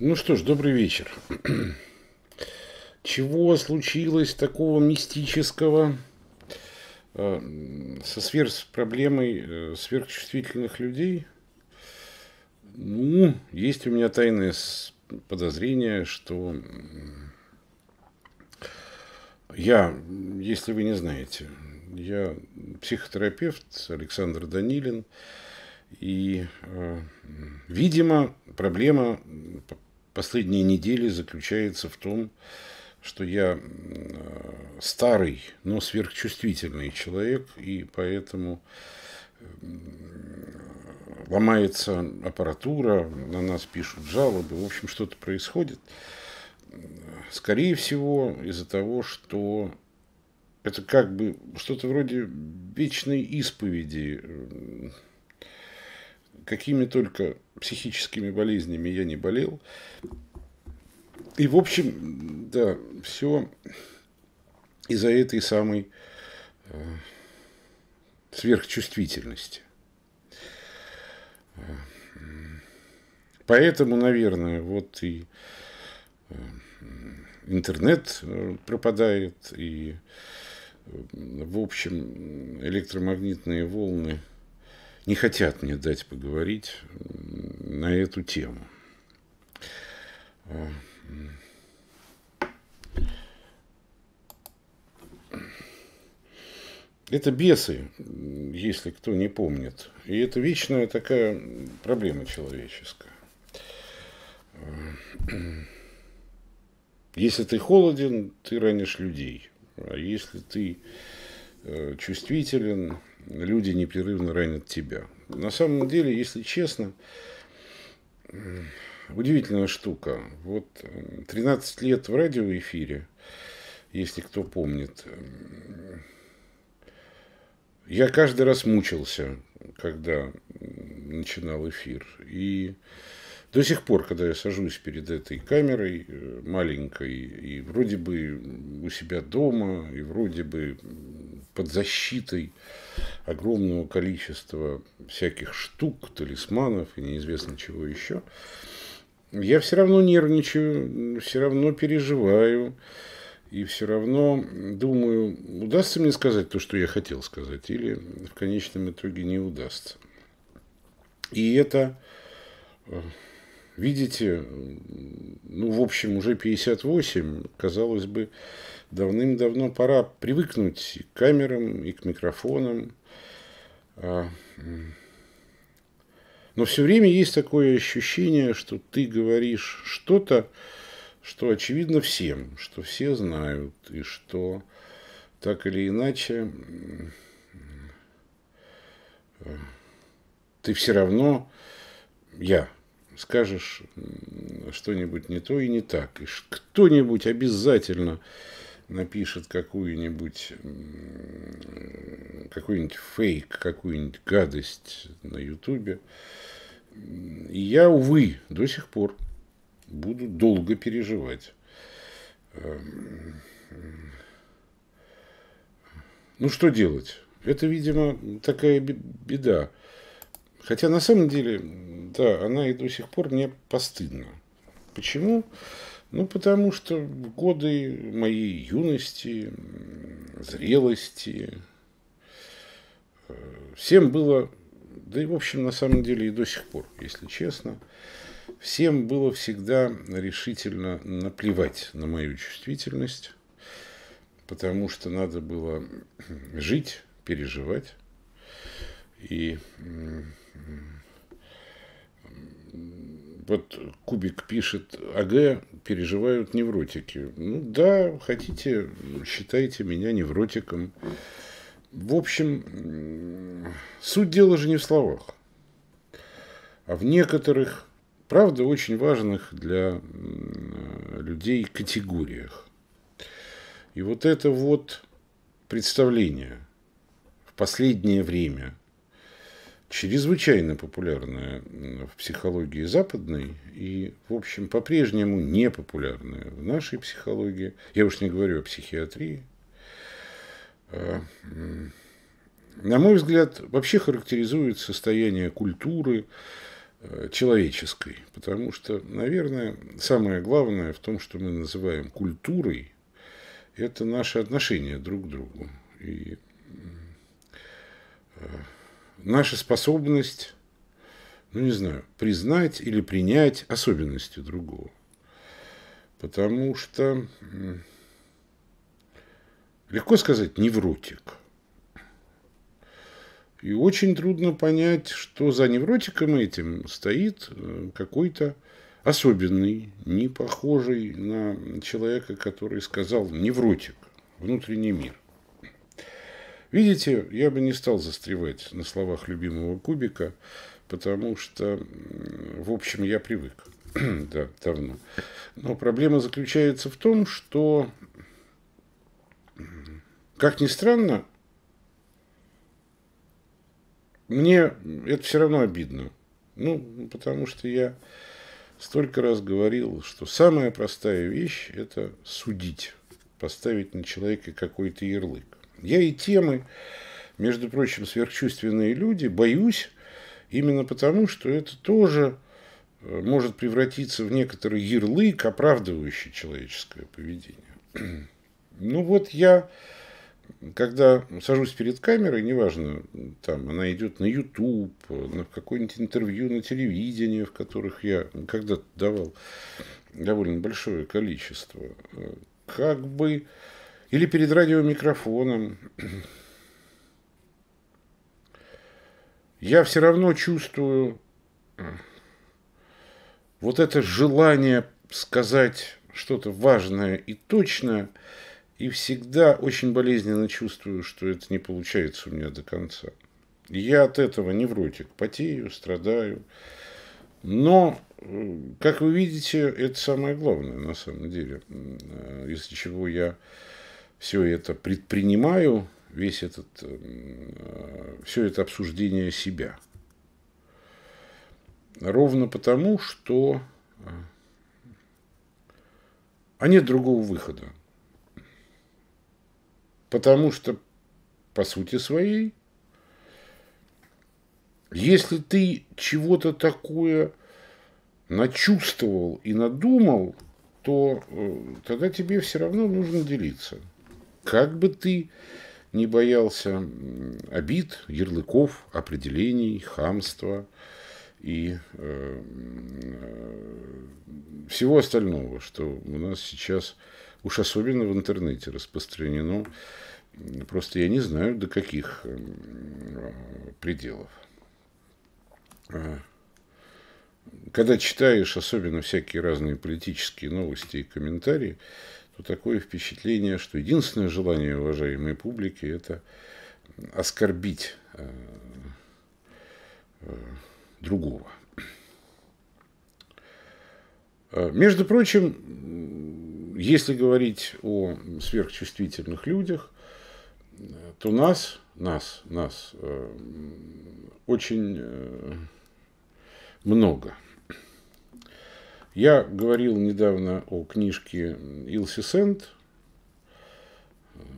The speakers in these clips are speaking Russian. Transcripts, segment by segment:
Ну что ж, добрый вечер. Чего случилось такого мистического э, со сверх с проблемой э, сверхчувствительных людей? Ну, есть у меня тайное подозрение, что я, если вы не знаете, я психотерапевт Александр Данилин, и, э, видимо, проблема последние недели заключается в том, что я э, старый, но сверхчувствительный человек, и поэтому ломается аппаратура, на нас пишут жалобы, в общем, что-то происходит. Скорее всего, из-за того, что это как бы что-то вроде вечной исповеди какими только психическими болезнями я не болел. И, в общем, да, все из-за этой самой э, сверхчувствительности. Э, поэтому, наверное, вот и э, интернет э, пропадает, и, в общем, электромагнитные волны – не хотят мне дать поговорить на эту тему. Это бесы, если кто не помнит. И это вечная такая проблема человеческая. Если ты холоден, ты ранишь людей. А если ты э, чувствителен, люди непрерывно ранят тебя. На самом деле, если честно, удивительная штука. Вот 13 лет в радиоэфире, если кто помнит, я каждый раз мучился, когда начинал эфир. И до сих пор, когда я сажусь перед этой камерой э, маленькой, и вроде бы у себя дома, и вроде бы под защитой огромного количества всяких штук, талисманов и неизвестно чего еще, я все равно нервничаю, все равно переживаю. И все равно думаю, удастся мне сказать то, что я хотел сказать, или в конечном итоге не удастся. И это э, Видите, ну, в общем, уже 58, казалось бы, давным-давно пора привыкнуть и к камерам, и к микрофонам. А, Но все время есть такое ощущение, что ты говоришь что-то, что очевидно всем, что все знают, и что так или иначе э, ты все равно я скажешь что-нибудь не то и не так. И кто-нибудь обязательно напишет какую-нибудь какой-нибудь фейк, какую-нибудь гадость на Ютубе. И я, увы, до сих пор буду долго переживать. Эм, ну, что делать? Это, видимо, такая беда. Хотя на самом деле, да, она и до сих пор мне постыдна. Почему? Ну, потому что годы моей юности, зрелости, э, всем было, да и в общем на самом деле и до сих пор, если честно, всем было всегда решительно наплевать на мою чувствительность, потому что надо было жить, переживать. И вот Кубик пишет, АГ переживают невротики. Ну да, хотите, считайте меня невротиком. В общем, суть дела же не в словах, а в некоторых, правда, очень важных для людей категориях. И вот это вот представление в последнее время – чрезвычайно популярная в психологии западной и, в общем, по-прежнему непопулярная в нашей психологии. Я уж не говорю о психиатрии. А, на мой взгляд, вообще характеризует состояние культуры э, человеческой, потому что, наверное, самое главное в том, что мы называем культурой, это наши отношения друг к другу. И а, наша способность, ну не знаю, признать или принять особенности другого. Потому что легко сказать невротик. И очень трудно понять, что за невротиком этим стоит э, какой-то особенный, не похожий на человека, который сказал невротик, внутренний мир. Видите, я бы не стал застревать на словах любимого Кубика, потому что, в общем, я привык да, давно. Но проблема заключается в том, что, как ни странно, мне это все равно обидно. Ну, потому что я столько раз говорил, что самая простая вещь – это судить, поставить на человека какой-то ярлык. Я и темы, между прочим, сверхчувственные люди, боюсь, именно потому, что это тоже э, может превратиться в некоторый ярлык, оправдывающий человеческое поведение. Ну вот я, когда сажусь перед камерой, неважно, там она идет на YouTube, на какое-нибудь интервью на телевидении, в которых я когда-то давал довольно большое количество, э, как бы или перед радиомикрофоном. Я все равно чувствую вот это желание сказать что-то важное и точное, и всегда очень болезненно чувствую, что это не получается у меня до конца. Я от этого невротик, потею, страдаю. Но, э, как вы видите, это самое главное на самом деле, э, из-за чего я все это предпринимаю, весь этот, э, все это обсуждение себя. Ровно потому, что э, а нет другого выхода. Потому что, по сути своей, если ты чего-то такое начувствовал и надумал, то э, тогда тебе все равно нужно делиться как бы ты не боялся обид, ярлыков, определений, хамства и э, э, всего остального, что у нас сейчас уж особенно в интернете распространено. Просто я не знаю, до каких э, пределов. Э, когда читаешь, особенно всякие разные политические новости и комментарии, то такое впечатление, что единственное желание уважаемой публики – это оскорбить э, э, другого. Э, между прочим, если говорить о сверхчувствительных людях, то нас, нас, нас очень много – я говорил недавно о книжке Илси Сент,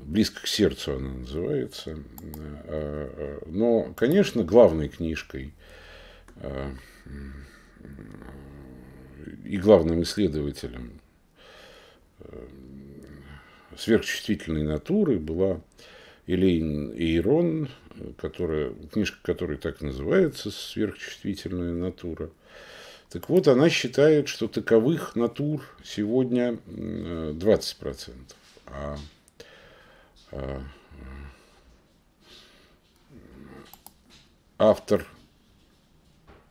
близко к сердцу она называется. А, а, но, конечно, главной книжкой а, и главным исследователем сверхчувствительной натуры была Элейн Эйрон, которая, книжка которой так называется «Сверхчувствительная натура». Так вот, она считает, что таковых натур сегодня 20%. Э, а, а, автор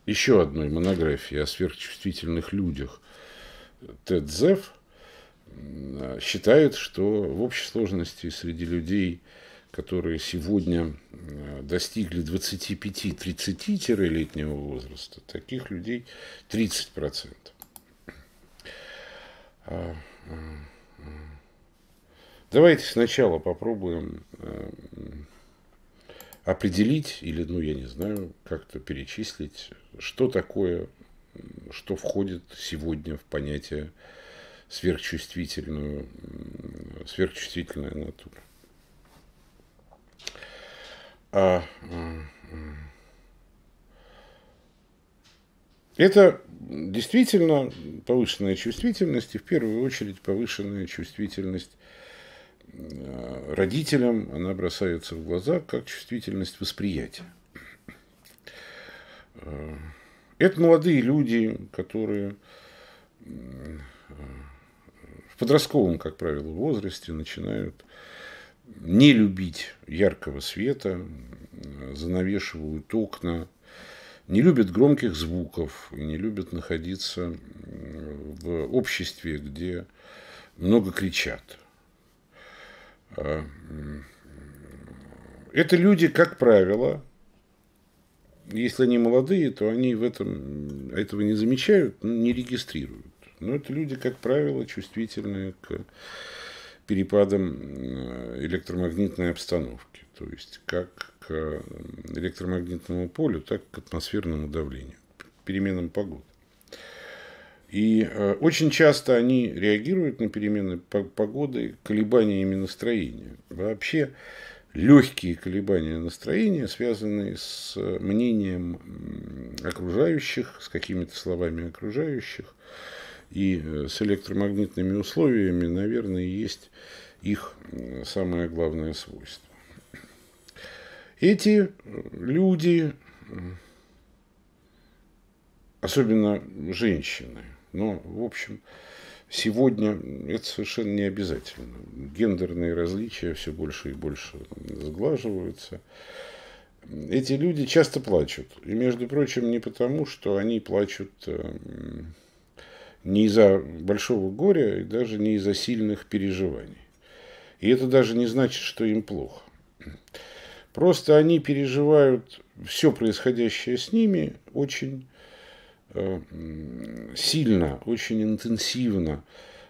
еще одной монографии о сверхчувствительных людях Тед Зеф считает, что в общей сложности среди людей – которые сегодня э, достигли 25-30-летнего возраста, таких людей 30%. А, Давайте сначала попробуем э, определить, или, ну, я не знаю, как-то перечислить, что такое, что входит сегодня в понятие сверхчувствительную, сверхчувствительная натура. А, это действительно повышенная чувствительность, и в первую очередь повышенная чувствительность э, родителям, она бросается в глаза как чувствительность восприятия. Э, это молодые люди, которые э, в подростковом, как правило, возрасте начинают не любить яркого света, занавешивают окна, не любят громких звуков, не любят находиться в обществе, где много кричат. А, это люди, как правило, если они молодые, то они в этом, этого не замечают, не регистрируют. Но это люди, как правило, чувствительные к перепадам э, электромагнитной обстановки, то есть как к э, электромагнитному полю, так и к атмосферному давлению, переменам погоды. И э, очень часто они реагируют на перемены погоды колебаниями настроения. Вообще легкие колебания настроения, связанные с мнением окружающих, с какими-то словами окружающих, и э, с электромагнитными условиями, наверное, есть их самое главное свойство. Эти э, люди, особенно женщины, но, в общем, сегодня это совершенно не обязательно. Гендерные различия все больше и больше сглаживаются. Эти люди часто плачут. И, между прочим, не потому, что они плачут э, не из-за большого горя и даже не из-за сильных переживаний. И это даже не значит, что им плохо. Просто они переживают все происходящее с ними очень э, сильно, очень интенсивно.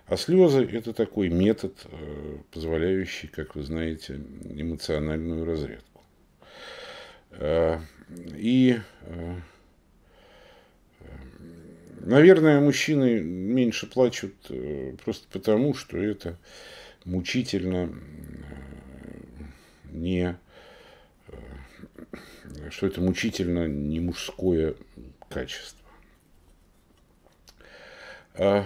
А слезы – это такой метод, э, позволяющий, как вы знаете, эмоциональную разрядку. Э, и э, Наверное, мужчины меньше плачут э, просто потому, что это мучительно э, не э, что это мучительно не мужское качество. А,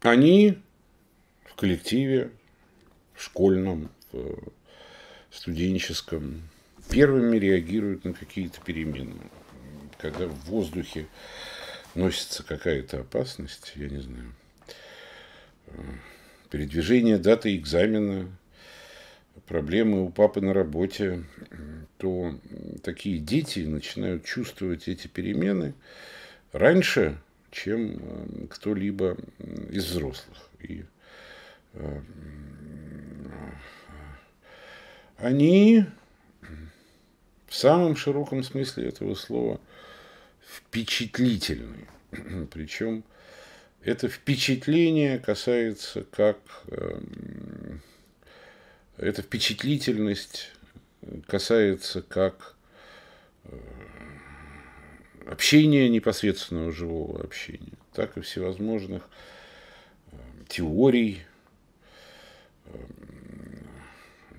они в коллективе, в школьном, в студенческом, первыми реагируют на какие-то перемены. Когда в воздухе носится какая-то опасность, я не знаю, э, передвижение даты экзамена, проблемы у папы на работе, то такие дети начинают чувствовать эти перемены раньше, чем э, кто-либо из взрослых. И э, они в самом широком смысле этого слова впечатлительный. Причем это впечатление касается как... Эм, эта впечатлительность касается как э, общения непосредственного живого общения, так и всевозможных э, теорий, э,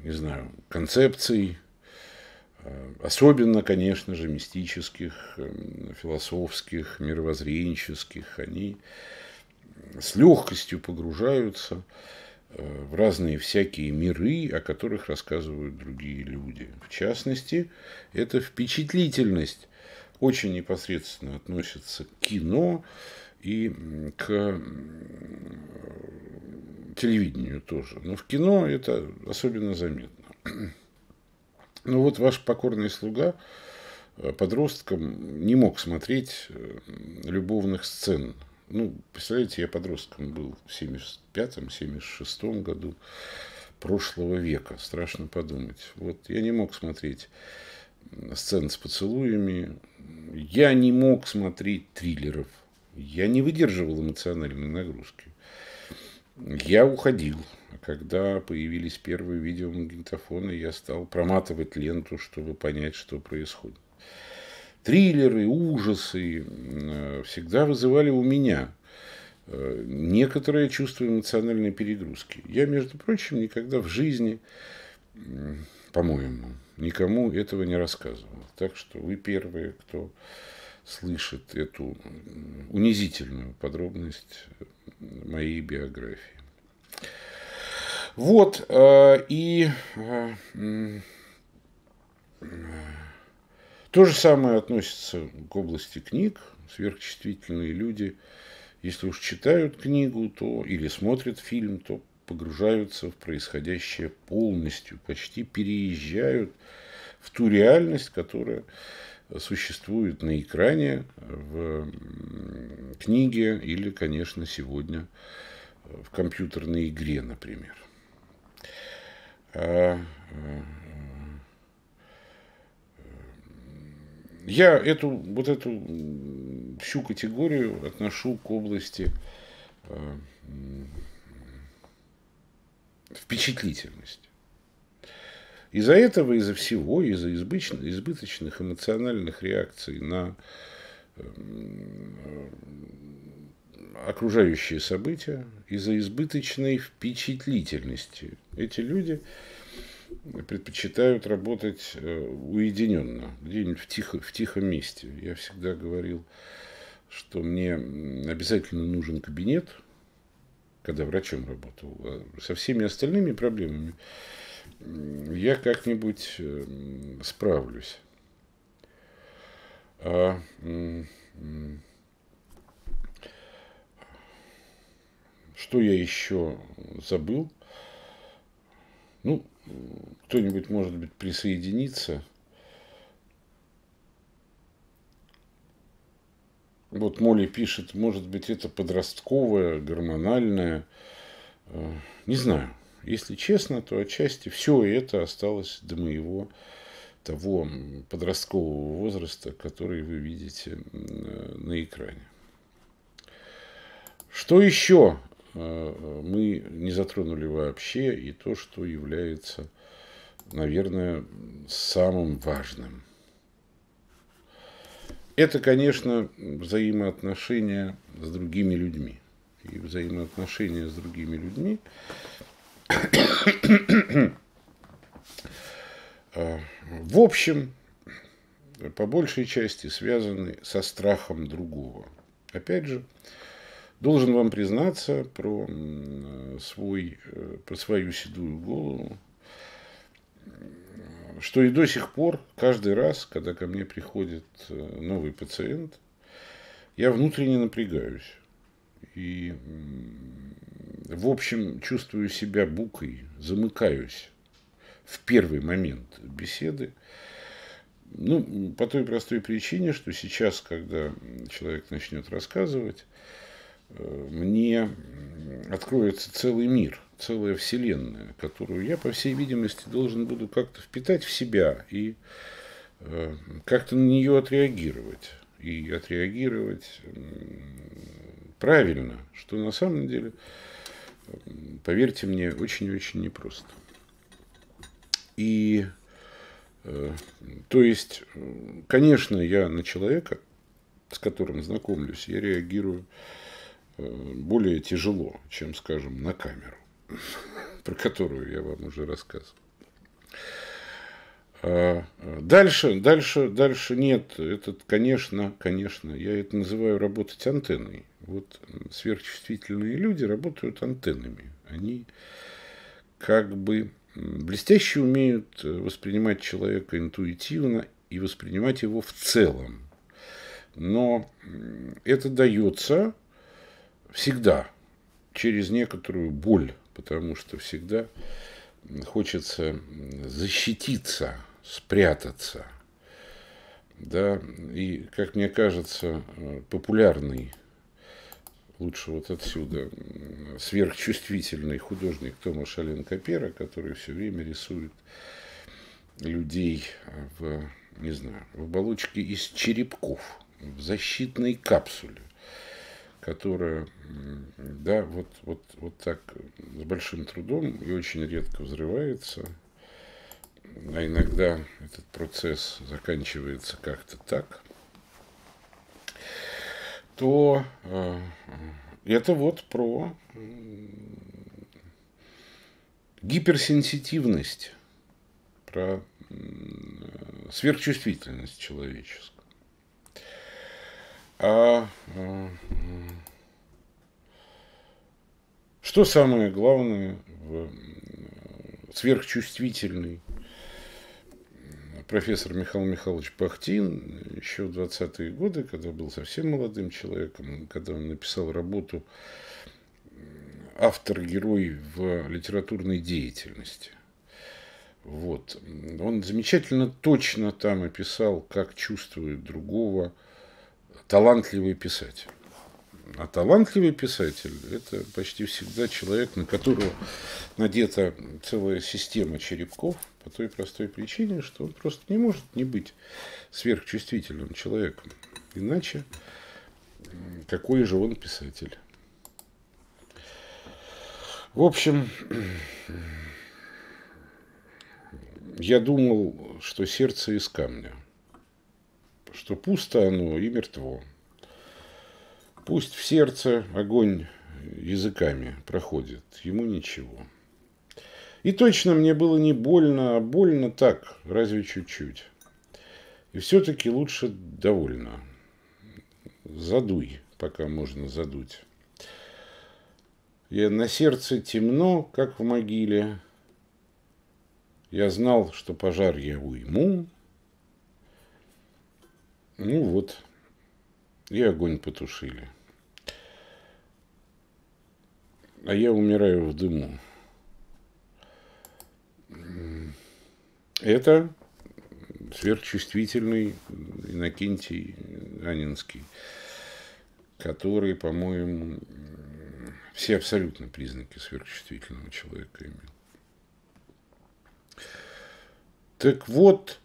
не знаю, концепций, Э, особенно, конечно же, мистических, эм, философских, мировоззренческих, они с легкостью погружаются э, в разные всякие миры, о которых рассказывают другие люди. В частности, это впечатлительность очень непосредственно относится к кино и к э, телевидению тоже. Но в кино это особенно заметно. Ну вот ваш покорный слуга э, подростком не мог смотреть э, любовных сцен. Ну, представляете, я подростком был в 75-76 году прошлого века, страшно подумать. Вот я не мог смотреть сцен с поцелуями, я не мог смотреть триллеров, я не выдерживал эмоциональной нагрузки. Я уходил, когда появились первые видеомагнитофоны, я стал проматывать ленту, чтобы понять, что происходит. Триллеры, ужасы э, всегда вызывали у меня э, некоторое чувство эмоциональной перегрузки. Я, между прочим, никогда в жизни, по-моему, никому этого не рассказывал. Так что вы первые, кто слышит эту унизительную подробность моей биографии. Вот, э, и э, э, то же самое относится к области книг. Сверхчувствительные люди, если уж читают книгу то, или смотрят фильм, то погружаются в происходящее полностью, почти переезжают в ту реальность, которая существует на экране, в книге или, конечно, сегодня в компьютерной игре, например. Я эту, вот эту всю категорию отношу к области э, впечатлительности. Из-за этого, из-за всего, из-за избыточных, избыточных эмоциональных реакций на э, окружающие события, из-за избыточной впечатлительности. Эти люди предпочитают работать э, уединенно, где-нибудь в, тихо, в тихом месте. Я всегда говорил, что мне обязательно нужен кабинет, когда врачом работал, а со всеми остальными проблемами я как-нибудь э, справлюсь. А, Что я еще забыл? Ну, кто-нибудь, может быть, присоединится. Вот Молли пишет, может быть, это подростковое, гормональное. Э, не знаю. Если честно, то отчасти все это осталось до моего того подросткового возраста, который вы видите э, на экране. Что еще Э, мы не затронули вообще и то, что является, наверное, самым важным. Это, конечно, взаимоотношения с другими людьми. И взаимоотношения с другими людьми э, в общем, по большей части связаны со страхом другого. Опять же, Должен вам признаться про, э, свой, э, про свою седую голову, что и до сих пор, каждый раз, когда ко мне приходит э, новый пациент, я внутренне напрягаюсь. И, в общем, чувствую себя букой, замыкаюсь в первый момент беседы. Ну, по той простой причине, что сейчас, когда человек начнет рассказывать, мне откроется целый мир, целая вселенная, которую я, по всей видимости, должен буду как-то впитать в себя и э, как-то на нее отреагировать. И отреагировать правильно, что на самом деле, поверьте мне, очень-очень непросто. И, э, то есть, конечно, я на человека, с которым знакомлюсь, я реагирую Э, более тяжело, чем, скажем, на камеру, про которую я вам уже рассказывал. А, э, дальше, дальше, дальше нет. Этот, конечно, конечно, я это называю работать антенной. Вот сверхчувствительные люди работают антеннами. Они как бы блестяще умеют э, воспринимать человека интуитивно и воспринимать его в целом. Но это дается всегда через некоторую боль, потому что всегда хочется защититься, спрятаться. Да, и, как мне кажется, популярный, лучше вот отсюда, сверхчувствительный художник Тома Капера, который все время рисует людей в, не знаю, в оболочке из черепков, в защитной капсуле которая, да, вот, вот, вот так с большим трудом и очень редко взрывается, а иногда этот процесс заканчивается как-то так, то э, это вот про гиперсенситивность, про сверхчувствительность человеческую. А что самое главное в сверхчувствительный профессор Михаил Михайлович Пахтин еще в 20-е годы, когда был совсем молодым человеком, когда он написал работу «Автор-герой в литературной деятельности». Вот. Он замечательно точно там описал, как чувствует другого талантливый писатель. А талантливый писатель – это почти всегда человек, на которого надета целая система черепков по той простой причине, что он просто не может не быть сверхчувствительным человеком. Иначе какой же он писатель? В общем, я думал, что сердце из камня – что пусто оно и мертво. Пусть в сердце огонь языками проходит, ему ничего. И точно мне было не больно, а больно так, разве чуть-чуть. И все-таки лучше довольно. Задуй, пока можно задуть. Я на сердце темно, как в могиле. Я знал, что пожар я уйму, ну вот. И огонь потушили. А я умираю в дыму. Это сверхчувствительный Иннокентий Анинский, который, по-моему, все абсолютно признаки сверхчувствительного человека имел. Так вот,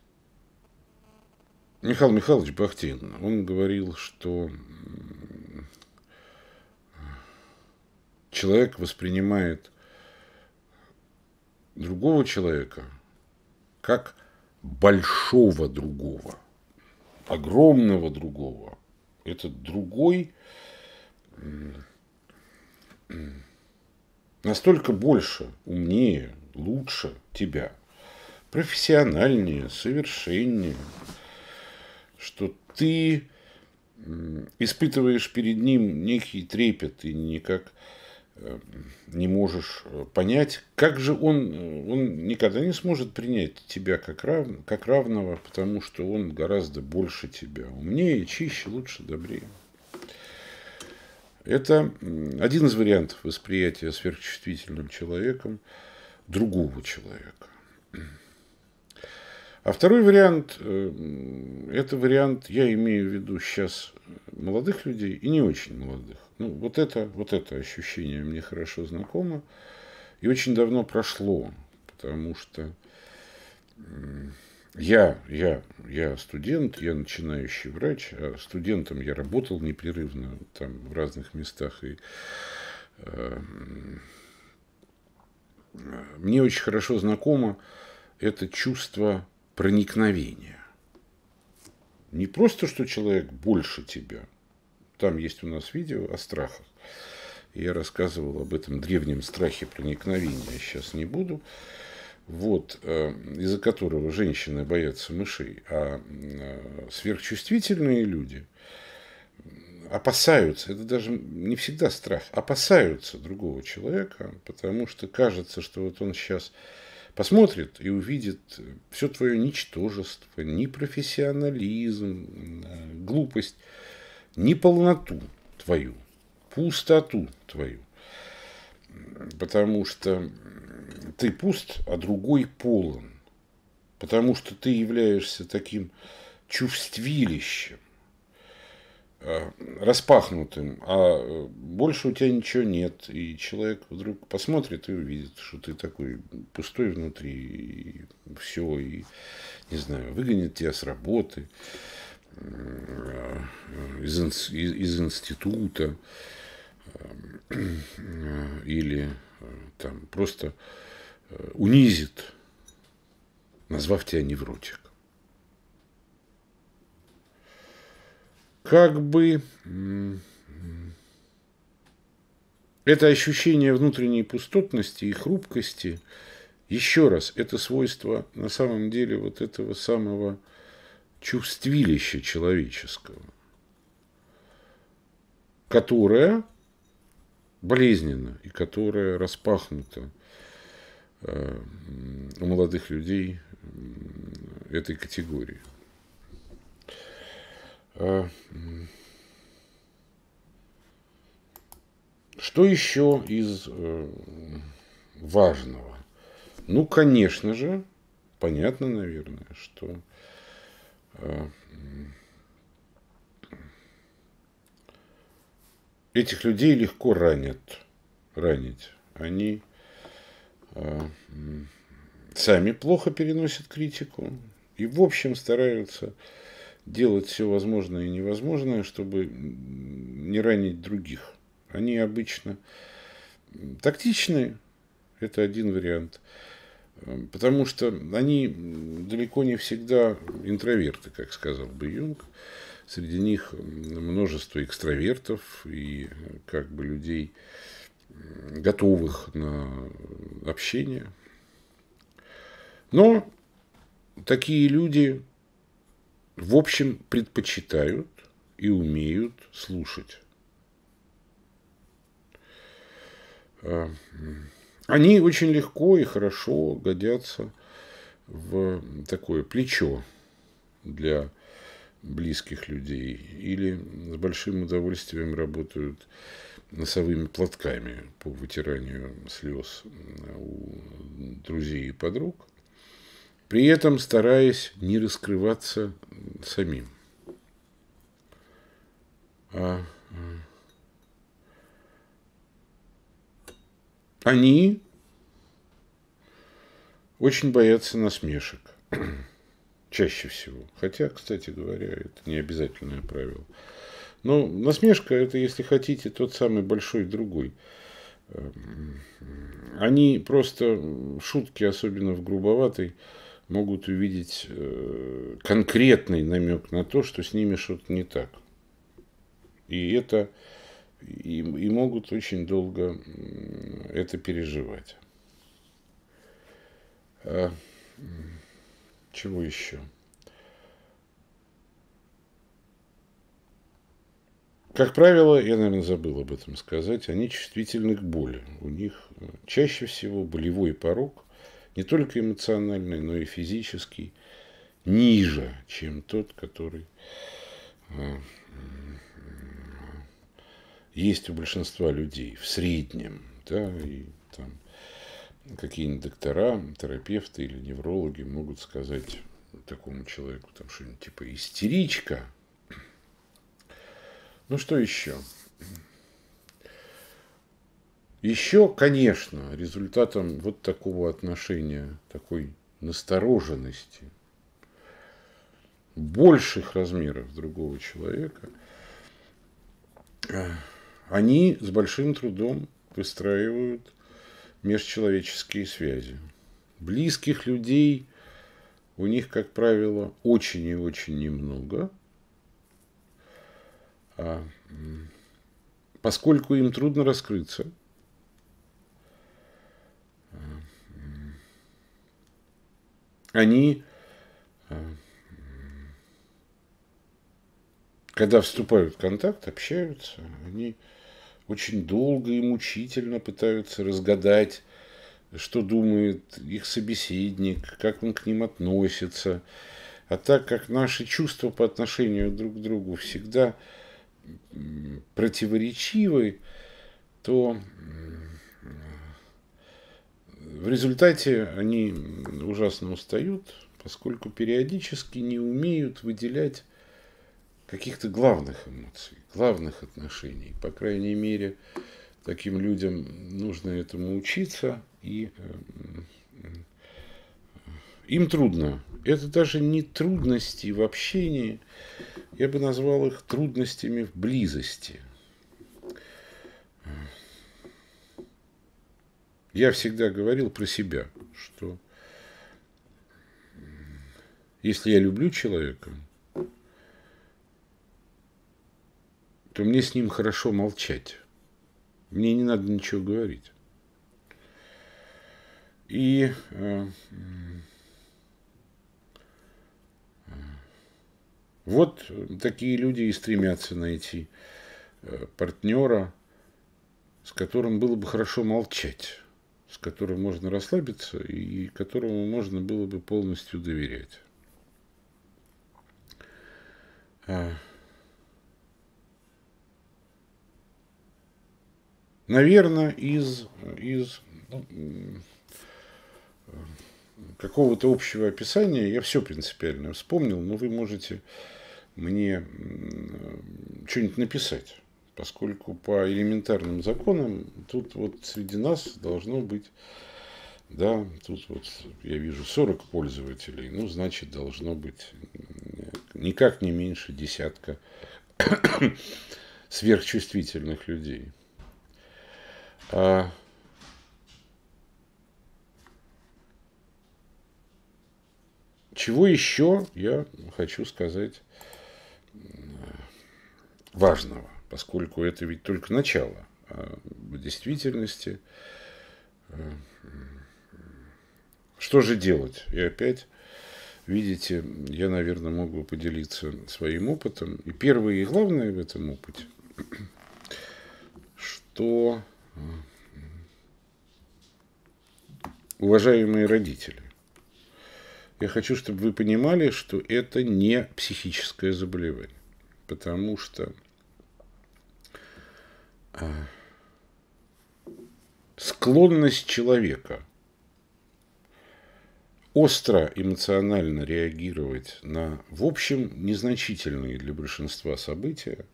Михаил Михайлович Бахтин, он говорил, что человек воспринимает другого человека как большого другого, огромного другого. Это другой настолько больше, умнее, лучше тебя, профессиональнее, совершеннее, что ты испытываешь перед ним некий трепет и никак э, не можешь э, понять, как же он, э, он никогда не сможет принять тебя как, рав, как равного, потому что он гораздо больше тебя, умнее, чище, лучше, добрее. Это один из вариантов восприятия сверхчувствительным человеком другого человека. А второй вариант, э, это вариант, я имею в виду сейчас молодых людей и не очень молодых. Ну, вот это, вот это ощущение мне хорошо знакомо и очень давно прошло, потому что я, я, я студент, я начинающий врач, а студентом я работал непрерывно там в разных местах и э, мне очень хорошо знакомо это чувство проникновения. Не просто, что человек больше тебя. Там есть у нас видео о страхах. Я рассказывал об этом древнем страхе проникновения. Сейчас не буду. Вот, э, из-за которого женщины боятся мышей. А э, сверхчувствительные люди опасаются, это даже не всегда страх, опасаются другого человека, потому что кажется, что вот он сейчас посмотрит и увидит э, все твое ничтожество, непрофессионализм, э, глупость, неполноту твою, пустоту твою. Потому что ты пуст, а другой полон. Потому что ты являешься таким чувствилищем Э, распахнутым, а э, больше у тебя ничего нет. И человек вдруг посмотрит и увидит, что ты такой пустой внутри, и все, и, не знаю, выгонит тебя с работы, э, из, из, из института, или там просто унизит, назвав тебя невротик. как бы это ощущение внутренней пустотности и хрупкости, еще раз, это свойство на самом деле вот этого самого чувствилища человеческого, которое болезненно и которое распахнуто э, у молодых людей этой категории. Э, что еще из э, важного? Ну, конечно же, понятно, наверное, что э, этих людей легко ранят, ранить. Они сами плохо переносят критику и, в общем, стараются делать все возможное и невозможное, чтобы не ранить других. Они обычно тактичны, это один вариант, эм, потому что они далеко не всегда интроверты, как сказал бы Юнг. Среди них множество экстравертов и э, как бы людей, готовых на общение. Но такие люди в общем, предпочитают и умеют слушать. Э, они очень легко и хорошо годятся в такое плечо для близких людей или с большим удовольствием работают носовыми платками по вытиранию слез у друзей и подруг – при этом стараясь не раскрываться самим. А, они очень боятся насмешек. Чаще всего. Хотя, кстати говоря, это не обязательное правило. Но насмешка – это, если хотите, тот самый большой другой. Эм, они просто шутки, особенно в грубоватой, могут увидеть э, конкретный намек на то, что с ними что-то не так. И это и, и могут очень долго это переживать. А, чего еще? Как правило, я, наверное, забыл об этом сказать, они чувствительны к боли. У них э, чаще всего болевой порог не только эмоциональный, но и физический, ниже, чем тот, который э, есть у большинства людей в среднем, да, и там какие-нибудь доктора, терапевты или неврологи могут сказать такому человеку там что-нибудь типа истеричка. Ну что еще? Еще, конечно, результатом вот такого отношения, такой настороженности, больших размеров другого человека, э, они с большим трудом выстраивают межчеловеческие связи. Близких людей у них, как правило, очень и очень немного, а, поскольку им трудно раскрыться – они, когда вступают в контакт, общаются, они очень долго и мучительно пытаются разгадать, что думает их собеседник, как он к ним относится. А так как наши чувства по отношению друг к другу всегда противоречивы, то в результате они ужасно устают, поскольку периодически не умеют выделять каких-то главных эмоций, главных отношений. По крайней мере, таким людям нужно этому учиться, и э, им трудно. Это даже не трудности в общении, я бы назвал их трудностями в близости. Я всегда говорил про себя, что если я люблю человека, то мне с ним хорошо молчать. Мне не надо ничего говорить. И э, вот такие люди и стремятся найти э, партнера, с которым было бы хорошо молчать с которым можно расслабиться и которому можно было бы полностью доверять. А. Наверное, из, из ну, какого-то общего описания я все принципиально вспомнил, но вы можете мне что-нибудь написать поскольку по элементарным законам тут вот среди нас должно быть, да, тут вот я вижу 40 пользователей, ну, значит, должно быть никак не меньше десятка сверхчувствительных людей. А чего еще я хочу сказать важного? поскольку это ведь только начало. А в действительности, э, что же делать? И опять, видите, я, наверное, могу поделиться своим опытом. И первое и главное в этом опыте, что э, уважаемые родители, я хочу, чтобы вы понимали, что это не психическое заболевание. Потому что склонность человека остро эмоционально реагировать на, в общем, незначительные для большинства события,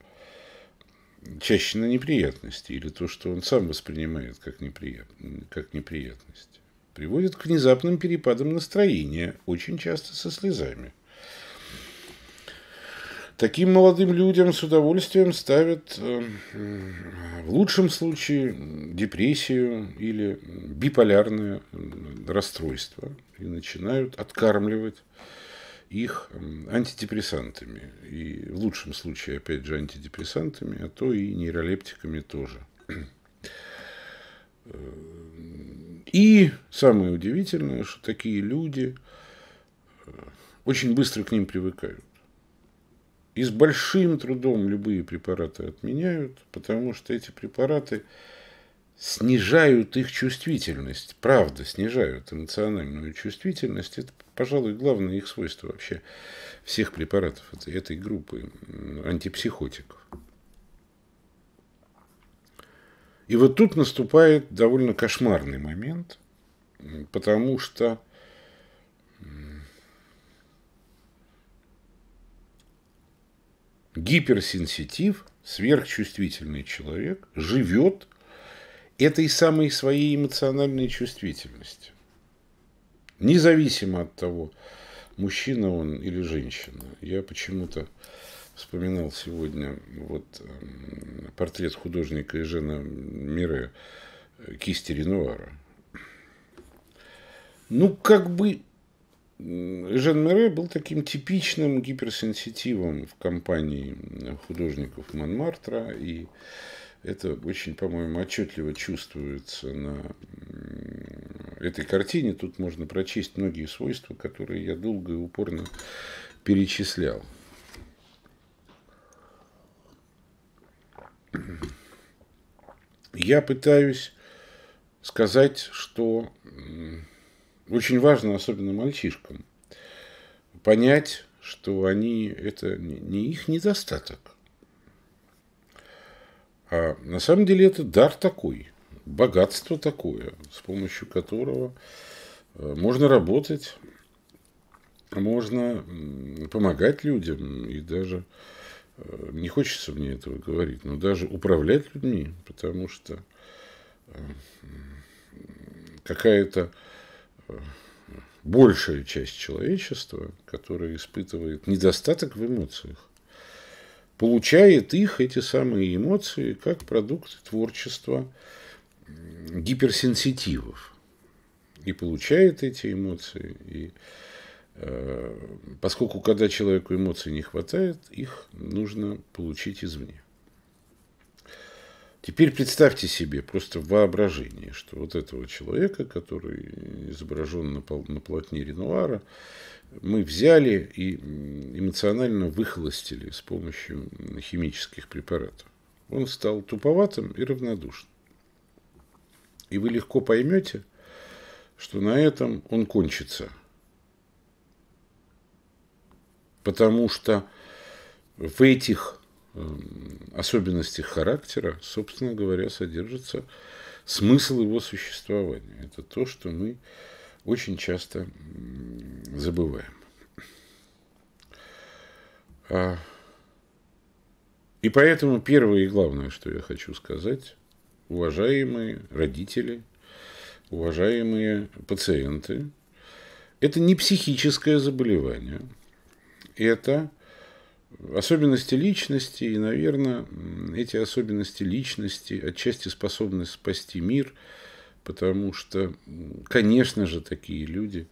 чаще на неприятности или то, что он сам воспринимает как, неприят... как неприятность, приводит к внезапным перепадам настроения, очень часто со слезами – Таким молодым людям с удовольствием ставят э, в лучшем случае депрессию или биполярное э, расстройство и начинают откармливать их э, антидепрессантами. И в лучшем случае, опять же, антидепрессантами, а то и нейролептиками тоже. И самое удивительное, что такие люди очень быстро к ним привыкают. И с большим трудом любые препараты отменяют, потому что эти препараты снижают их чувствительность, правда, снижают эмоциональную чувствительность. Это, пожалуй, главное их свойство вообще всех препаратов этой, группы антипсихотиков. И вот тут наступает довольно кошмарный момент, потому что гиперсенситив, сверхчувствительный человек живет этой самой своей эмоциональной чувствительностью. Независимо от того, мужчина он или женщина. Я почему-то вспоминал сегодня вот эм, портрет художника Ежена Мире кисти Ренуара. Ну, как бы жан Мере был таким типичным гиперсенситивом в компании художников Монмартра, и это очень, по-моему, отчетливо чувствуется на этой картине. Тут можно прочесть многие свойства, которые я долго и упорно перечислял. Я пытаюсь сказать, что очень важно, особенно мальчишкам, понять, что они это не их недостаток. А на самом деле это дар такой, богатство такое, с помощью которого э, можно работать, можно помогать людям и даже э, не хочется мне этого говорить, но даже управлять людьми, потому что э, какая-то большая часть человечества, которая испытывает недостаток в эмоциях, получает их, эти самые эмоции, как продукт творчества гиперсенситивов. И получает эти эмоции. И, э, поскольку когда человеку эмоций не хватает, их нужно получить извне. Теперь представьте себе просто воображение, что вот этого человека, который изображен на, пол на полотне Ренуара, мы взяли и эмоционально выхолостили с помощью химических препаратов. Он стал туповатым и равнодушным. И вы легко поймете, что на этом он кончится. Потому что в этих Эм, особенностях характера, собственно говоря, содержится смысл его существования. Это то, что мы очень часто забываем. А, и поэтому первое и главное, что я хочу сказать, уважаемые родители, уважаемые пациенты, это не психическое заболевание, это особенности личности, и, наверное, эти особенности личности отчасти способны спасти мир, потому что, конечно же, такие люди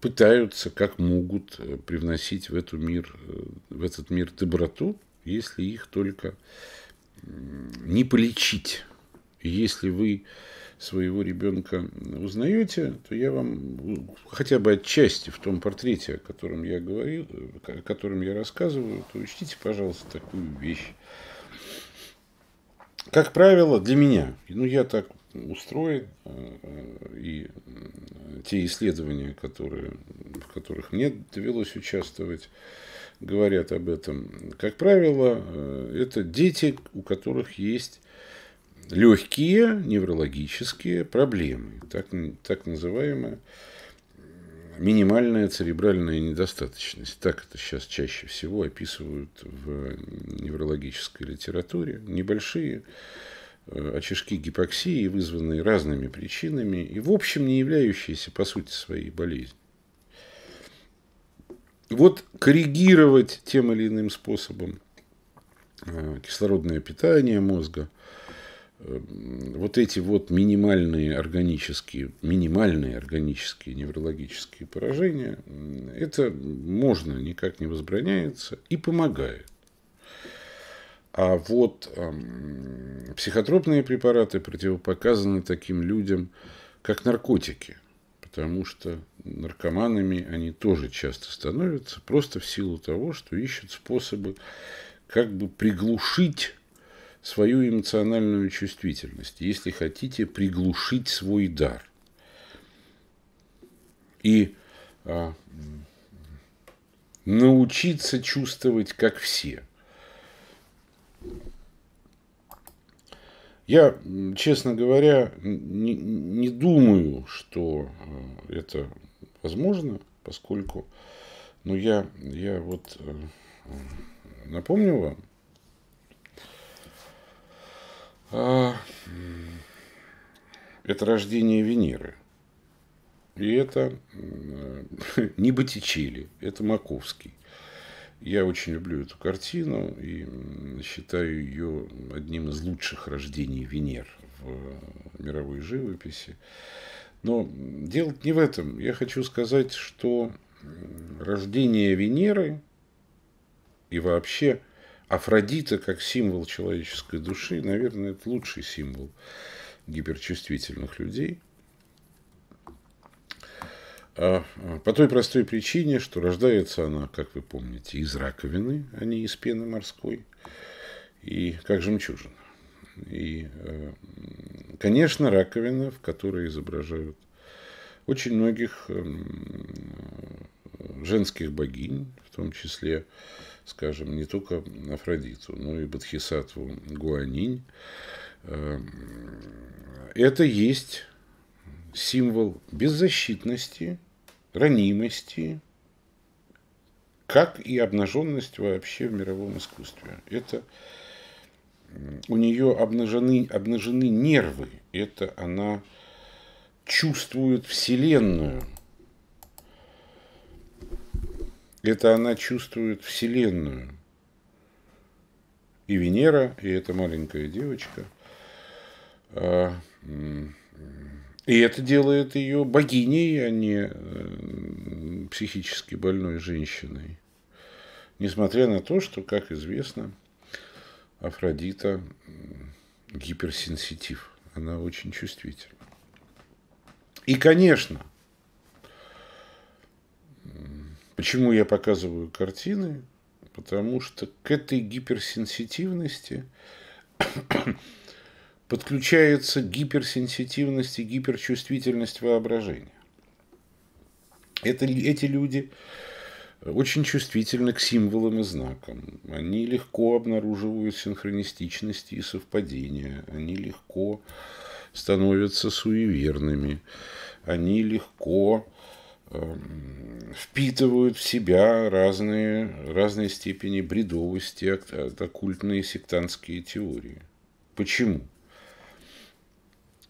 пытаются, как могут, э, привносить в, эту мир, э, в этот мир доброту, если их только не полечить. Если вы своего ребенка узнаете, то я вам хотя бы отчасти в том портрете, о котором я говорил, о котором я рассказываю, то учтите, пожалуйста, такую вещь. Как правило, для меня, ну я так устроен, э, и э, те исследования, которые, в которых мне довелось участвовать, говорят об этом. Как правило, э, это дети, у которых есть легкие неврологические проблемы, так, так называемая минимальная церебральная недостаточность. Так это сейчас чаще всего описывают в неврологической литературе. Небольшие э, очишки гипоксии, вызванные разными причинами и, в общем, не являющиеся по сути своей болезнью. Вот коррегировать тем или иным способом э, кислородное питание мозга – Эм, вот эти вот минимальные органические, минимальные органические неврологические поражения, это можно, никак не возбраняется и помогает. А вот э, психотропные препараты противопоказаны таким людям, как наркотики, потому что наркоманами они тоже часто становятся, просто в силу того, что ищут способы как бы приглушить свою эмоциональную чувствительность, если хотите приглушить свой дар. И а, научиться чувствовать, как все. Я, честно говоря, не, не думаю, что а, это возможно, поскольку ну, я, я вот а, напомню вам, а, это рождение Венеры. И это не Боттичелли, это Маковский. Я очень люблю эту картину и считаю ее одним из лучших рождений Венер в э, мировой живописи. Но дело не в этом. Я хочу сказать, что рождение Венеры и вообще – Афродита как символ человеческой души, наверное, это лучший символ гиперчувствительных людей. А, а, по той простой причине, что рождается она, как вы помните, из раковины, а не из пены морской, и как жемчужина. И, э, конечно, раковина, в которой изображают очень многих эм, женских богинь, в том числе скажем, не только Афродиту, но и Бодхисаттву Гуанинь. Эм, это есть символ беззащитности, ранимости, как и обнаженность вообще в мировом искусстве. Это у нее обнажены, обнажены нервы, это она чувствует Вселенную – это она чувствует Вселенную. И Венера, и эта маленькая девочка. А, и это делает ее богиней, а не э, психически больной женщиной. Несмотря на то, что, как известно, Афродита гиперсенситив. Она очень чувствительна. И, конечно, Почему я показываю картины? Потому что к этой гиперсенситивности подключается гиперсенситивность и гиперчувствительность воображения. Это, эти люди очень чувствительны к символам и знакам. Они легко обнаруживают синхронистичности и совпадения. Они легко становятся суеверными. Они легко Эм, впитывают в себя разные, разные степени бредовости, э, оккультные сектантские теории. Почему?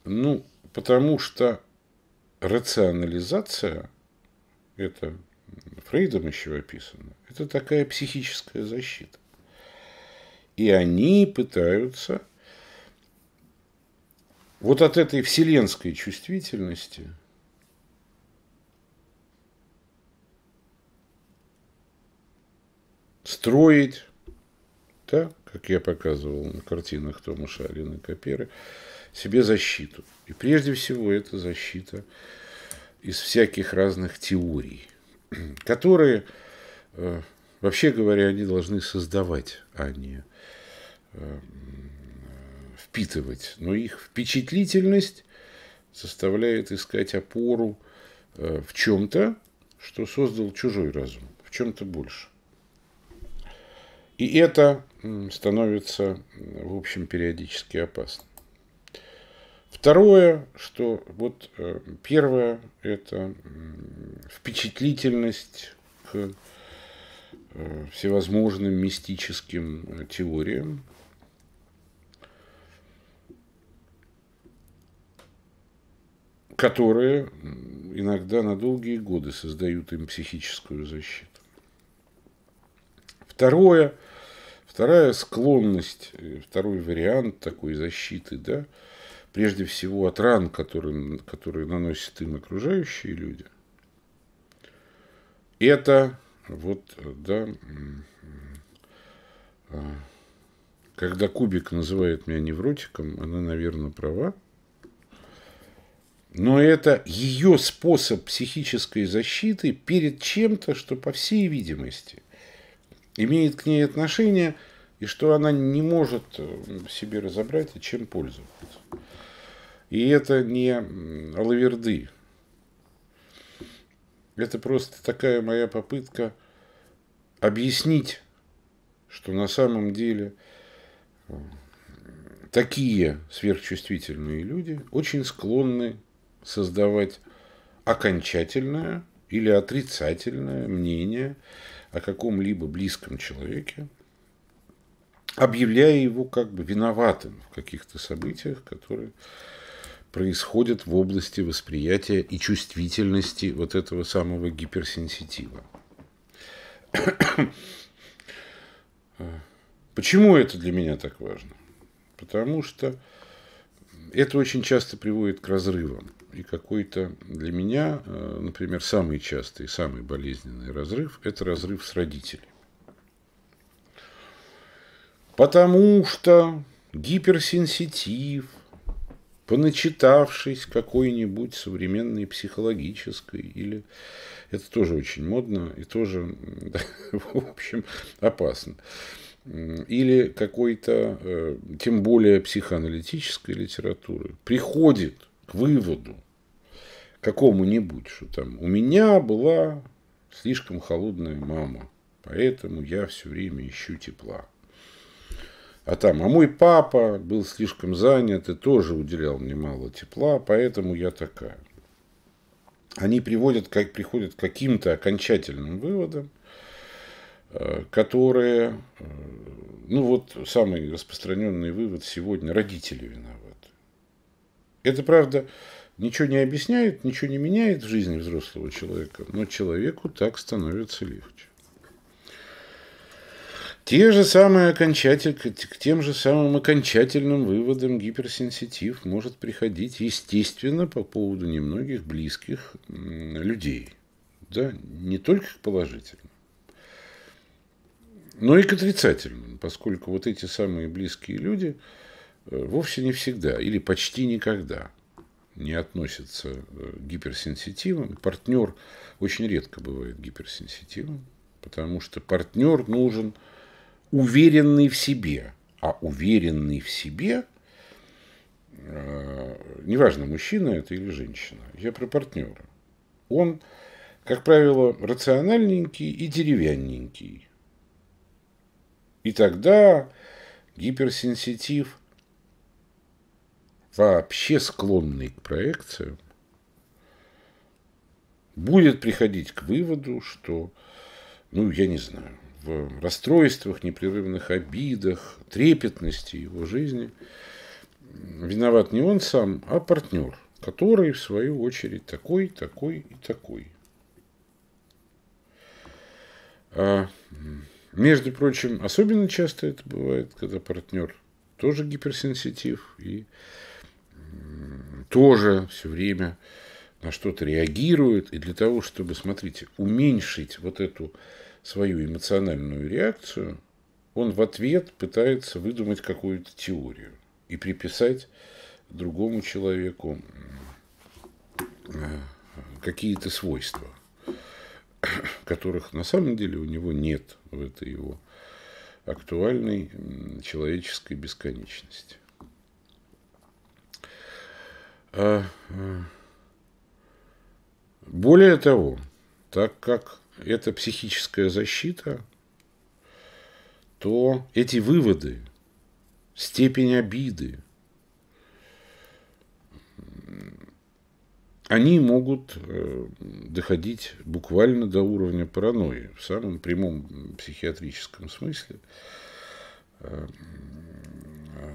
Ну, потому что рационализация, это Фрейдом еще описано, это такая психическая защита. И они пытаются вот от этой вселенской чувствительности – строить, да, как я показывал на картинах Томаша, Алины Каперы, себе защиту. И прежде всего это защита из всяких разных теорий, которые, э, вообще говоря, они должны создавать, а не э, впитывать. Но их впечатлительность составляет искать опору э, в чем-то, что создал чужой разум, в чем-то больше. И это становится, в общем, периодически опасно. Второе, что вот э, первое, это впечатлительность к э, всевозможным мистическим э, теориям. которые иногда на долгие годы создают им психическую защиту. Второе, вторая склонность, э, второй вариант такой защиты, да, прежде всего от ран, которые, которые наносят им окружающие люди, это вот, э, да, э, когда Кубик называет меня невротиком, она, наверное, права. Но это ее способ психической защиты перед чем-то, что, по всей видимости – имеет к ней отношение, и что она не может э, себе разобрать, и чем пользоваться. И это не лаверды. Это просто такая моя попытка объяснить, что на самом деле э, такие сверхчувствительные люди очень склонны создавать окончательное или отрицательное мнение о каком-либо близком человеке, объявляя его как бы виноватым в каких-то событиях, которые происходят в области восприятия и чувствительности вот этого самого гиперсенситива. Почему это для меня так важно? Потому что это очень часто приводит к разрывам и какой-то для меня, э, например, самый частый, самый болезненный разрыв – это разрыв с родителями. Потому что гиперсенситив, поначитавшись какой-нибудь современной психологической или это тоже очень модно и тоже, да, в общем, опасно. Или какой-то, э, тем более психоаналитической литературы, приходит – к выводу какому-нибудь, что там у меня была слишком холодная мама, поэтому я все время ищу тепла. А там, а мой папа был слишком занят и тоже уделял мне мало тепла, поэтому я такая. Они приводят, как, приходят к каким-то окончательным выводам, э, которые, э, ну вот самый распространенный вывод сегодня, родители виноваты. Это, правда, ничего не объясняет, ничего не меняет в жизни взрослого человека, но человеку так становится легче. Те же самые окончатель, к тем же самым окончательным выводам гиперсенситив может приходить, естественно, по поводу немногих близких людей. Да, не только к положительным, но и к отрицательным, поскольку вот эти самые близкие люди – Э, вовсе не всегда или почти никогда не относятся к э, гиперсенситивам. Партнер очень редко бывает гиперсенситивом, потому что партнер нужен уверенный в себе. А уверенный в себе, э, неважно, мужчина это или женщина, я про партнера. Он, как правило, рациональненький и деревянненький. И тогда гиперсенситив – вообще склонный к проекциям, будет приходить к выводу, что, ну, я не знаю, в расстройствах, непрерывных обидах, трепетности его жизни виноват не он сам, а партнер, который, в свою очередь, такой, такой и такой. А, между прочим, особенно часто это бывает, когда партнер тоже гиперсенситив и тоже все время на что-то реагирует. И для того, чтобы, смотрите, уменьшить вот эту свою эмоциональную реакцию, он в ответ пытается выдумать какую-то теорию и приписать другому человеку э, какие-то свойства, которых на самом деле у него нет в этой его актуальной человеческой бесконечности. А, а. Более того, так как это психическая защита, то эти выводы, степень обиды, они могут э, доходить буквально до уровня паранойи в самом прямом психиатрическом смысле э, э,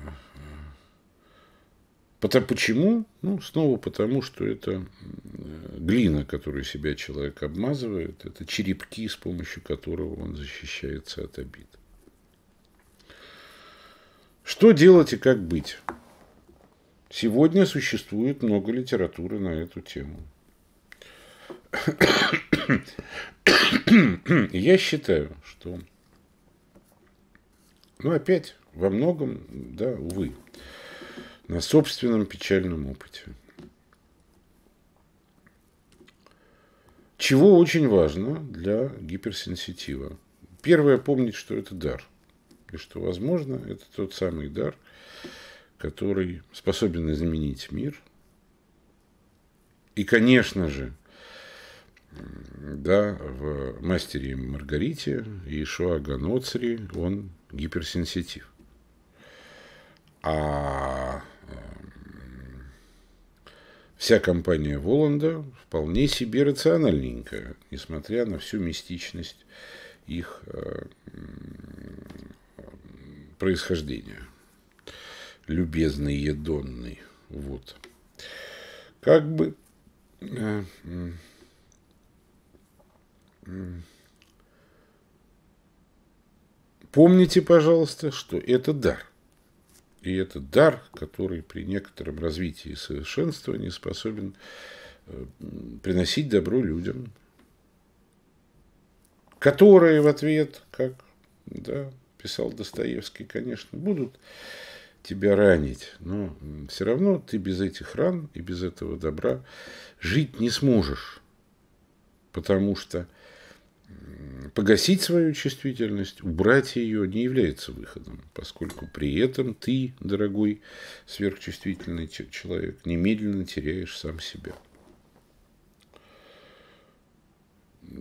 Почему? Ну, снова потому, что это э, глина, которую себя человек обмазывает, это черепки, с помощью которого он защищается от обид. Что делать и как быть? Сегодня существует много литературы на эту тему. Я считаю, что, ну опять, во многом, да, увы, на собственном печальном опыте. Чего очень важно для гиперсенситива? Первое, помнить, что это дар. И что, возможно, это тот самый дар, который способен изменить мир. И, конечно же, да, в «Мастере и Маргарите» Иешуа Ганоцри, он гиперсенситив. А Эм, вся компания Воланда вполне себе рациональненькая, несмотря на всю мистичность их эм, происхождения. Любезный едонный. Вот. Как бы э, Помните, пожалуйста, что это дар – и это дар, который при некотором развитии и совершенствовании способен э, приносить добро людям, которые в ответ, как да, писал Достоевский, конечно, будут тебя ранить, но все равно ты без этих ран и без этого добра жить не сможешь, потому что погасить свою чувствительность, убрать ее не является выходом, поскольку при этом ты, дорогой сверхчувствительный человек, немедленно теряешь сам себя.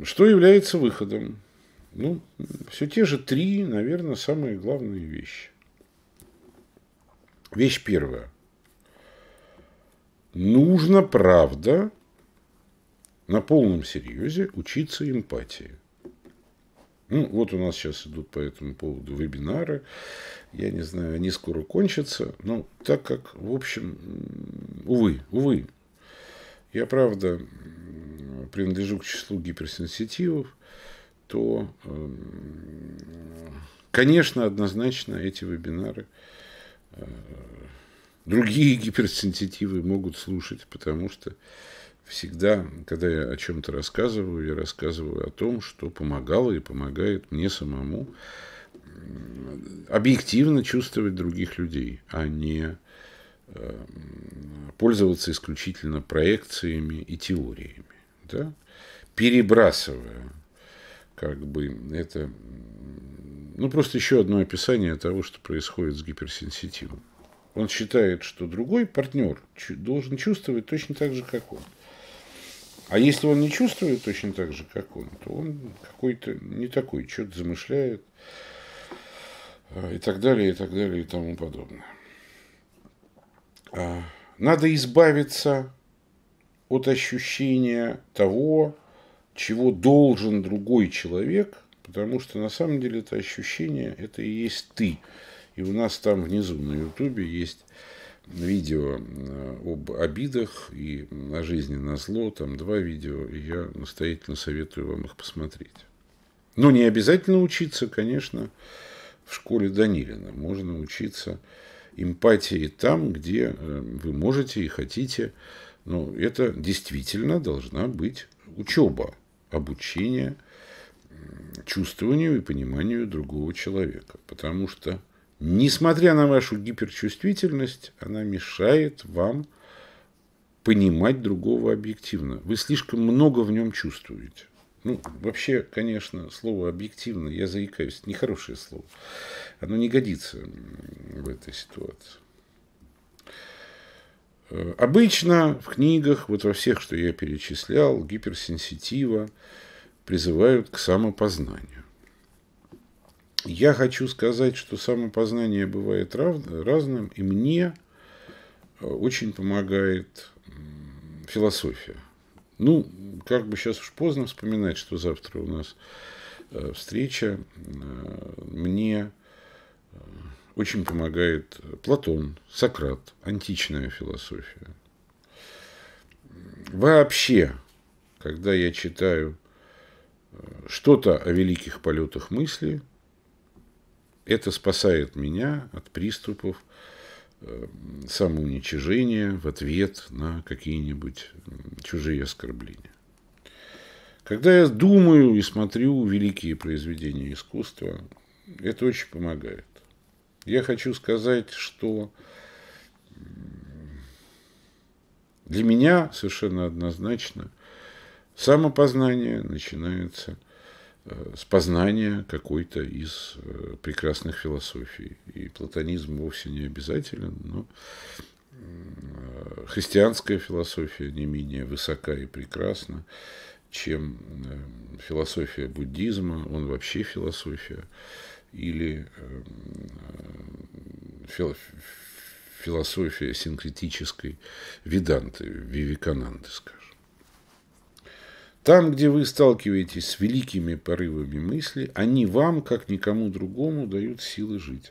Что является выходом? Ну, все те же три, наверное, самые главные вещи. Вещь первая. Нужно, правда, на полном серьезе учиться эмпатии. Ну, вот у нас сейчас идут по этому поводу вебинары. Я не знаю, они скоро кончатся. Но так как, в общем, увы, увы, я, правда, принадлежу к числу гиперсенситивов, то, эм, конечно, однозначно эти вебинары э, другие гиперсенситивы могут слушать, потому что всегда, когда я о чем-то рассказываю, я рассказываю о том, что помогало и помогает мне самому объективно чувствовать других людей, а не эм, пользоваться исключительно проекциями и теориями, да? перебрасывая как бы это, ну просто еще одно описание того, что происходит с гиперсенситивом. Он считает, что другой партнер должен чувствовать точно так же, как он. А если он не чувствует точно так же, как он, то он какой-то не такой, что-то замышляет а, и так далее, и так далее, и тому подобное. А, надо избавиться от ощущения того, чего должен другой человек, потому что на самом деле это ощущение, это и есть ты. И у нас там внизу на Ютубе есть видео э, об обидах и о жизни на зло. Там два видео, и я настоятельно советую вам их посмотреть. Но ну, не обязательно учиться, конечно, в школе Данилина. Можно учиться эмпатии там, где э, вы можете и хотите. Но это действительно должна быть учеба, обучение чувствованию и пониманию другого человека. Потому что Несмотря на вашу гиперчувствительность, она мешает вам понимать другого объективно. Вы слишком много в нем чувствуете. Ну, вообще, конечно, слово «объективно», я заикаюсь, это нехорошее слово. Оно не годится в этой ситуации. Э, обычно в книгах, вот во всех, что я перечислял, гиперсенситива призывают к самопознанию. Я хочу сказать, что самопознание бывает рав... разным, и мне э, очень помогает философия. Ну, как бы сейчас уж поздно вспоминать, что завтра у нас э, встреча. Э, мне очень помогает Платон, Сократ, античная философия. Вообще, когда я читаю что-то о великих полетах мысли – это спасает меня от приступов э, самоуничижения в ответ на какие-нибудь чужие оскорбления. Когда я думаю и смотрю великие произведения искусства, это очень помогает. Я хочу сказать, что для меня совершенно однозначно самопознание начинается – Э, с познания какой-то из э, прекрасных философий. И платонизм вовсе не обязателен, но э, христианская философия не менее высока и прекрасна, чем философия буддизма, он вообще философия, или философия синкретической веданты, вивикананды, скажем. Там, где вы сталкиваетесь с великими порывами мысли, они вам, как никому другому, дают силы жить.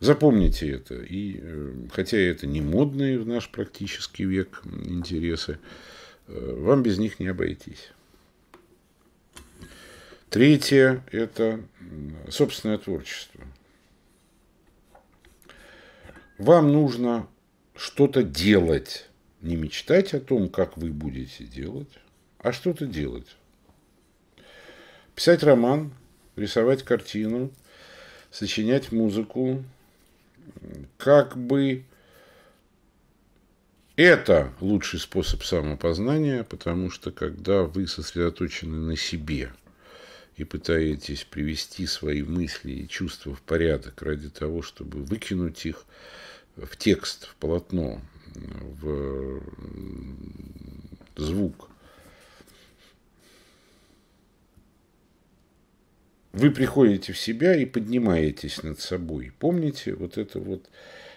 Запомните это. И э, хотя это не модные в наш практический век интересы, э, вам без них не обойтись. Третье – это собственное творчество. Вам нужно что-то делать не мечтать о том, как вы будете делать, а что-то делать. Писать роман, рисовать картину, сочинять музыку. Как бы это лучший способ самопознания, потому что когда вы сосредоточены на себе и пытаетесь привести свои мысли и чувства в порядок ради того, чтобы выкинуть их в текст, в полотно, в звук. Вы приходите в себя и поднимаетесь над собой. Помните вот это вот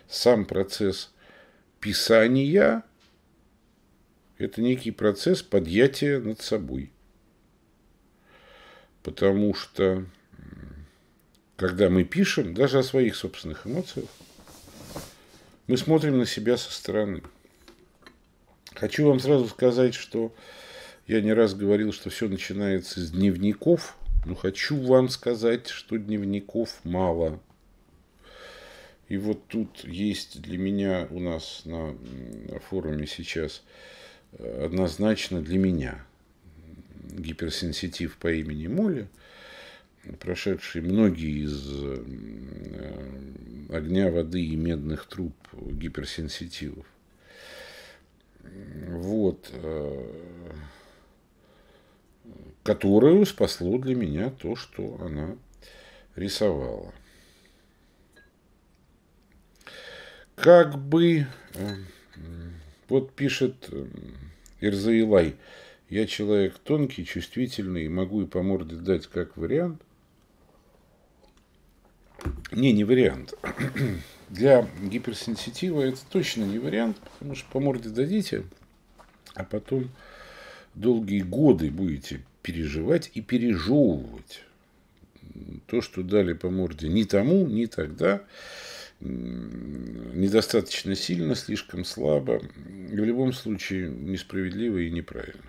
сам процесс писания – это некий процесс подъятия над собой. Потому что когда мы пишем, даже о своих собственных эмоциях, мы смотрим на себя со стороны. Хочу вам сразу сказать, что я не раз говорил, что все начинается с дневников, но хочу вам сказать, что дневников мало. И вот тут есть для меня у нас на форуме сейчас э, однозначно для меня гиперсенситив по имени Молли – прошедший многие из э, огня, воды и медных труб гиперсенситивов. Вот. Э, которую спасло для меня то, что она рисовала. Как бы... Э, вот пишет Ирзаилай. Я человек тонкий, чувствительный, могу и по морде дать как вариант. Не, не вариант. Для гиперсенситива это точно не вариант, потому что по морде дадите, а потом долгие годы будете переживать и пережевывать то, что дали по морде ни тому, ни тогда, недостаточно сильно, слишком слабо, в любом случае несправедливо и неправильно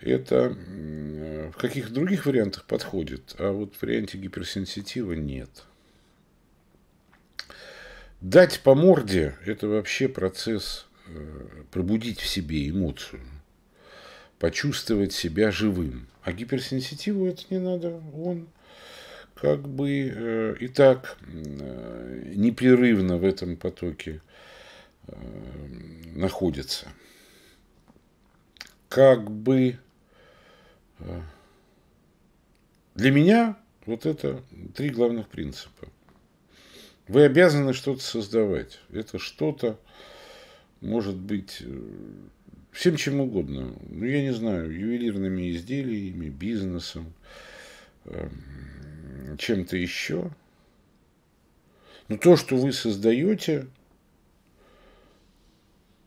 это в каких других вариантах подходит, а вот в варианте гиперсенситива нет. Дать по морде – это вообще процесс э, пробудить в себе эмоцию, почувствовать себя живым. А гиперсенситиву это не надо, он как бы э, и так э, непрерывно в этом потоке находится. Как бы для меня вот это три главных принципа. Вы обязаны что-то создавать. Это что-то может быть э, всем чем угодно. Ну, я не знаю, ювелирными изделиями, бизнесом, эм, чем-то еще. Но то, что вы создаете,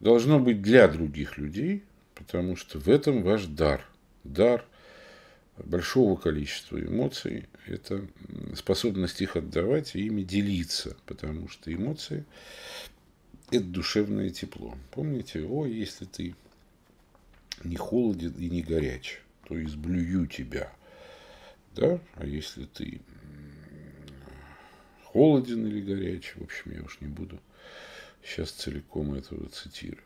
должно быть для других людей, потому что в этом ваш дар. Дар большого количества эмоций, это способность их отдавать и ими делиться, потому что эмоции – это душевное тепло. Помните, о, если ты не холоден и не горяч, то изблюю тебя. Да? А если ты холоден или горяч, в общем, я уж не буду сейчас целиком этого цитировать.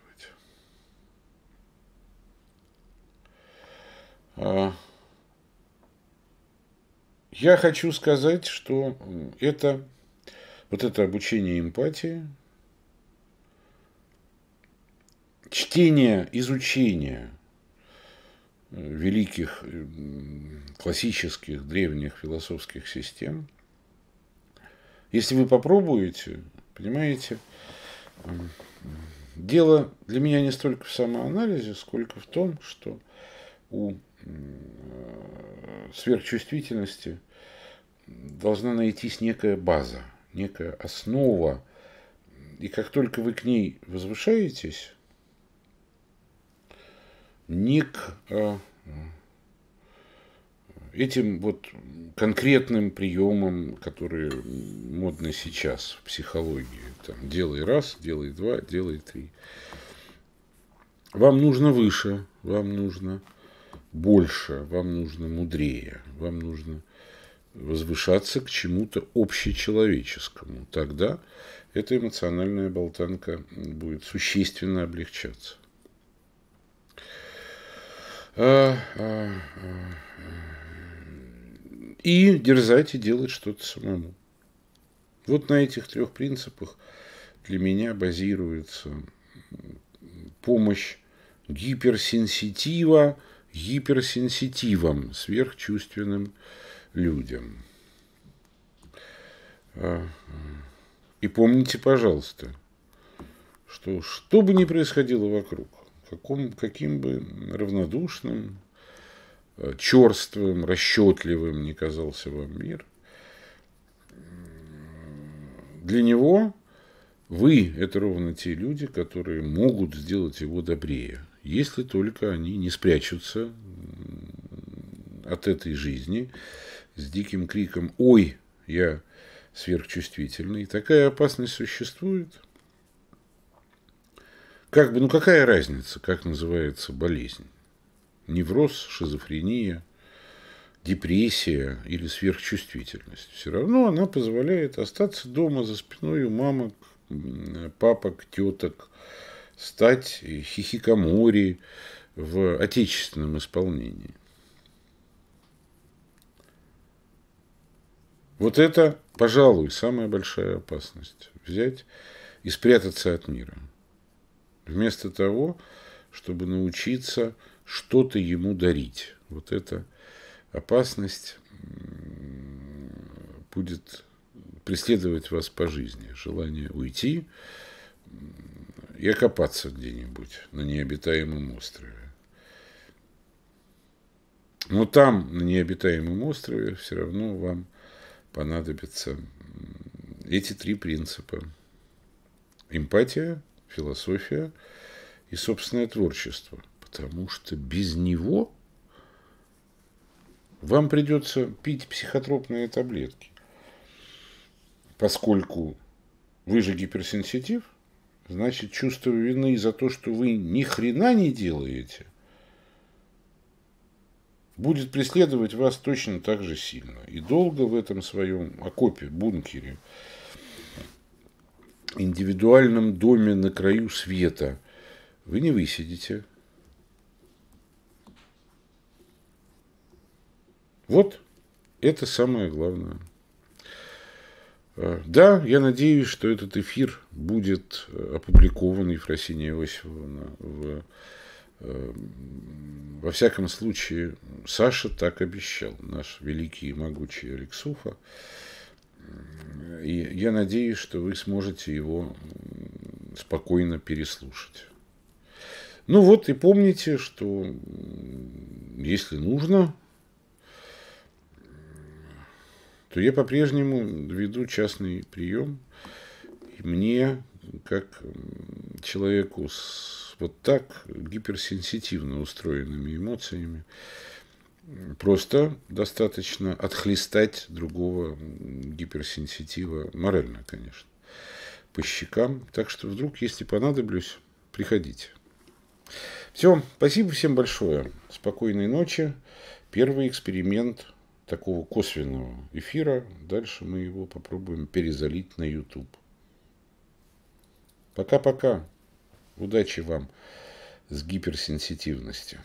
А я хочу сказать, что это, вот это обучение эмпатии, чтение, изучение великих классических древних философских систем, если вы попробуете, понимаете, дело для меня не столько в самоанализе, сколько в том, что у Э, сверхчувствительности должна найтись некая база, некая основа. И как только вы к ней возвышаетесь, не к э, этим вот конкретным приемам, которые модны сейчас в психологии. Там, делай раз, делай два, делай три. Вам нужно выше, вам нужно больше, вам нужно мудрее, вам нужно возвышаться к чему-то общечеловеческому. Тогда эта эмоциональная болтанка будет существенно облегчаться. А, а, а. И дерзайте делать что-то самому. Вот на этих трех принципах для меня базируется помощь гиперсенситива, гиперсенситивам, сверхчувственным людям. А, и помните, пожалуйста, что что бы ни происходило вокруг, каком, каким бы равнодушным, а, черствым, расчетливым не казался вам мир, для него вы – это ровно те люди, которые могут сделать его добрее – если только они не спрячутся от этой жизни с диким криком «Ой, я сверхчувствительный». Такая опасность существует. Как бы, ну какая разница, как называется болезнь? Невроз, шизофрения, депрессия или сверхчувствительность. Все равно она позволяет остаться дома за спиной у мамок, папок, теток, стать хихикамори в отечественном исполнении. Вот это, пожалуй, самая большая опасность. Взять и спрятаться от мира. Вместо того, чтобы научиться что-то ему дарить. Вот эта опасность будет преследовать вас по жизни. Желание уйти, и окопаться где-нибудь на необитаемом острове. Но там, на необитаемом острове, все равно вам понадобятся эти три принципа. Эмпатия, философия и собственное творчество. Потому что без него вам придется пить психотропные таблетки. Поскольку вы же гиперсенситив, Значит, чувство вины за то, что вы ни хрена не делаете, будет преследовать вас точно так же сильно. И долго в этом своем окопе, бункере, индивидуальном доме на краю света вы не высидите. Вот это самое главное. А, да, я надеюсь, что этот эфир будет э, опубликован Ефросиния Иосифовна в э, во всяком случае, Саша так обещал, наш великий и могучий Алексуфа. И я надеюсь, что вы сможете его спокойно переслушать. Ну вот и помните, что если нужно, то я по-прежнему веду частный прием. И мне, как человеку с вот так гиперсенситивно устроенными эмоциями, просто достаточно отхлестать другого гиперсенситива, морально, конечно, по щекам. Так что вдруг, если понадоблюсь, приходите. Все, спасибо всем большое. Спокойной ночи. Первый эксперимент – такого косвенного эфира. Дальше мы его попробуем перезалить на YouTube. Пока-пока. Удачи вам с гиперсенситивностью.